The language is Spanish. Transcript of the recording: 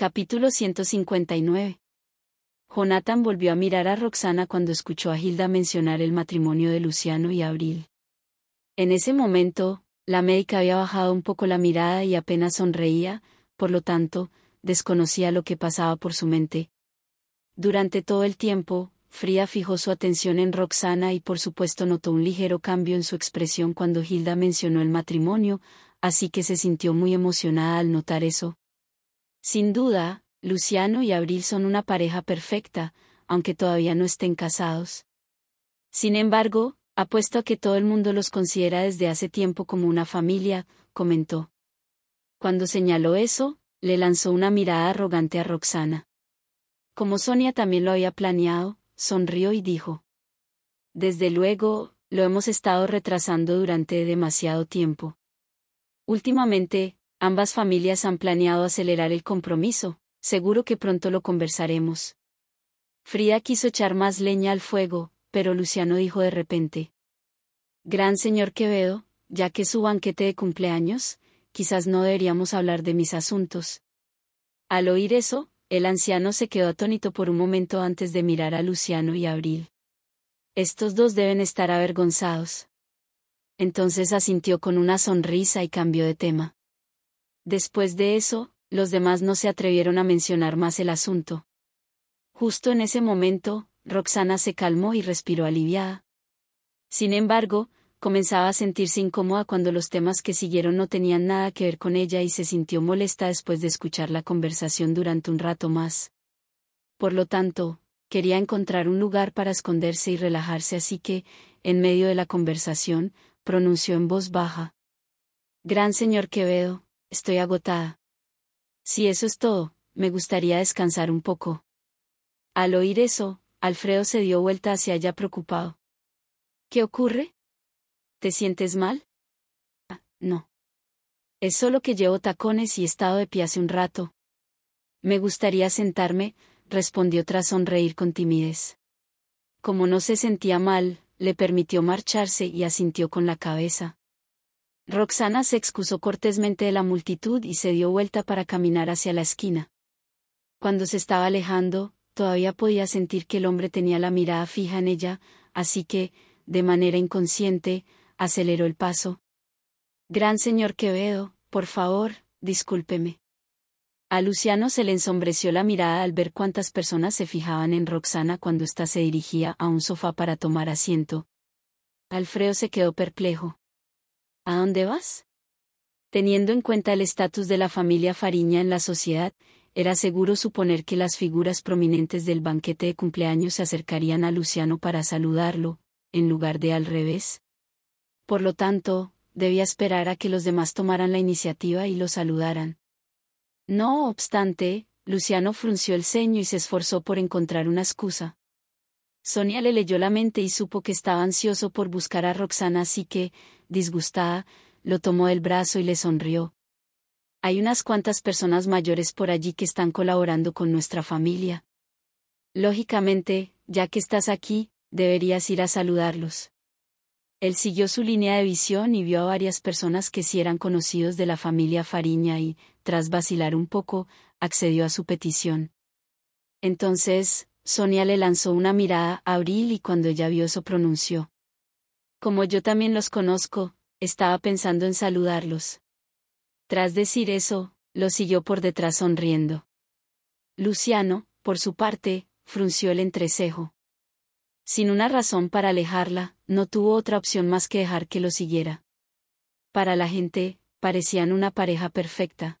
Capítulo 159. Jonathan volvió a mirar a Roxana cuando escuchó a Hilda mencionar el matrimonio de Luciano y Abril. En ese momento, la médica había bajado un poco la mirada y apenas sonreía, por lo tanto, desconocía lo que pasaba por su mente. Durante todo el tiempo, Fría fijó su atención en Roxana y por supuesto notó un ligero cambio en su expresión cuando Hilda mencionó el matrimonio, así que se sintió muy emocionada al notar eso, sin duda, Luciano y Abril son una pareja perfecta, aunque todavía no estén casados. Sin embargo, apuesto a que todo el mundo los considera desde hace tiempo como una familia, comentó. Cuando señaló eso, le lanzó una mirada arrogante a Roxana. Como Sonia también lo había planeado, sonrió y dijo. Desde luego, lo hemos estado retrasando durante demasiado tiempo. Últimamente, Ambas familias han planeado acelerar el compromiso, seguro que pronto lo conversaremos. fría quiso echar más leña al fuego, pero Luciano dijo de repente. Gran señor Quevedo, ya que es su banquete de cumpleaños, quizás no deberíamos hablar de mis asuntos. Al oír eso, el anciano se quedó atónito por un momento antes de mirar a Luciano y a Abril. Estos dos deben estar avergonzados. Entonces asintió con una sonrisa y cambió de tema. Después de eso, los demás no se atrevieron a mencionar más el asunto. Justo en ese momento, Roxana se calmó y respiró aliviada. Sin embargo, comenzaba a sentirse incómoda cuando los temas que siguieron no tenían nada que ver con ella y se sintió molesta después de escuchar la conversación durante un rato más. Por lo tanto, quería encontrar un lugar para esconderse y relajarse así que, en medio de la conversación, pronunció en voz baja. Gran señor Quevedo, estoy agotada. Si eso es todo, me gustaría descansar un poco. Al oír eso, Alfredo se dio vuelta hacia ella preocupado. ¿Qué ocurre? ¿Te sientes mal? Ah, no. Es solo que llevo tacones y he estado de pie hace un rato. Me gustaría sentarme, respondió tras sonreír con timidez. Como no se sentía mal, le permitió marcharse y asintió con la cabeza. Roxana se excusó cortésmente de la multitud y se dio vuelta para caminar hacia la esquina. Cuando se estaba alejando, todavía podía sentir que el hombre tenía la mirada fija en ella, así que, de manera inconsciente, aceleró el paso. Gran señor Quevedo, por favor, discúlpeme. A Luciano se le ensombreció la mirada al ver cuántas personas se fijaban en Roxana cuando ésta se dirigía a un sofá para tomar asiento. Alfredo se quedó perplejo. ¿A dónde vas? Teniendo en cuenta el estatus de la familia Fariña en la sociedad, era seguro suponer que las figuras prominentes del banquete de cumpleaños se acercarían a Luciano para saludarlo, en lugar de al revés. Por lo tanto, debía esperar a que los demás tomaran la iniciativa y lo saludaran. No obstante, Luciano frunció el ceño y se esforzó por encontrar una excusa. Sonia le leyó la mente y supo que estaba ansioso por buscar a Roxana, así que, disgustada, lo tomó del brazo y le sonrió. Hay unas cuantas personas mayores por allí que están colaborando con nuestra familia. Lógicamente, ya que estás aquí, deberías ir a saludarlos. Él siguió su línea de visión y vio a varias personas que sí eran conocidos de la familia Fariña y, tras vacilar un poco, accedió a su petición. Entonces, Sonia le lanzó una mirada a Abril y cuando ella vio eso pronunció. Como yo también los conozco, estaba pensando en saludarlos. Tras decir eso, lo siguió por detrás sonriendo. Luciano, por su parte, frunció el entrecejo. Sin una razón para alejarla, no tuvo otra opción más que dejar que lo siguiera. Para la gente, parecían una pareja perfecta.